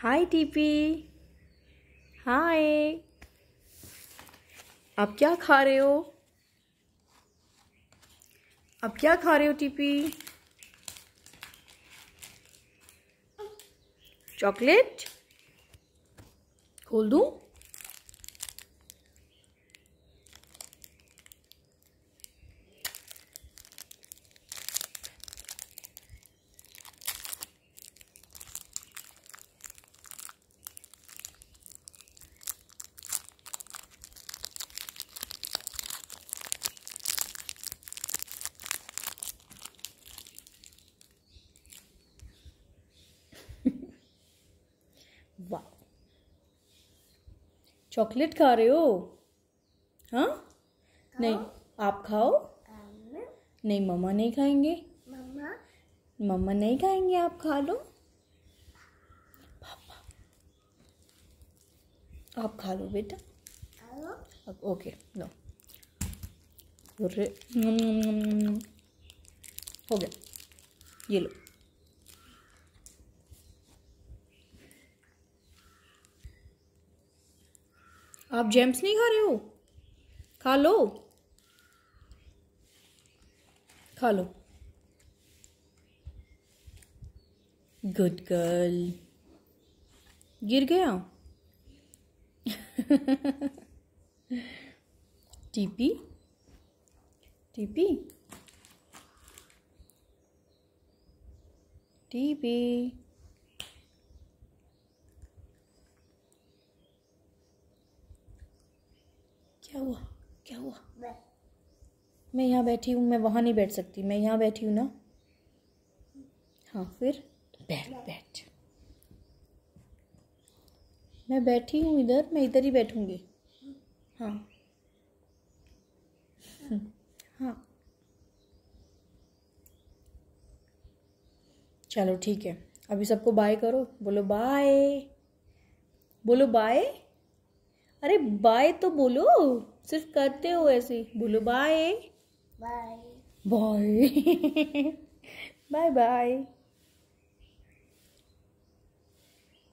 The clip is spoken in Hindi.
हाय टीपी हाय आप क्या खा रहे हो आप क्या खा रहे हो टीपी चॉकलेट खोल दूँ चॉकलेट खा रहे हो हाँ नहीं आप खाओ नहीं मम्मा नहीं खाएंगे मम्मा मम्मा नहीं खाएंगे आप खा लो पापा आप खा लो बेटा अब ओके लो हो गया ये लो आप जेम्स नहीं खा रहे हो खा लो खा लो गुड गर्ल गिर गया टीपी टीपी टीपी क्या हुआ क्या हुआ मैं यहाँ बैठी हूँ मैं वहाँ नहीं बैठ सकती मैं यहाँ बैठी हूँ ना हाँ फिर बैठ बैठ मैं बैठी हूँ इधर मैं इधर ही बैठूँगी हाँ हाँ, हाँ। चलो ठीक है अभी सबको बाय करो बोलो बाय बोलो बाय अरे बाय तो बोलो सिर्फ करते हो ऐसे बोलो bye bye bye bye bye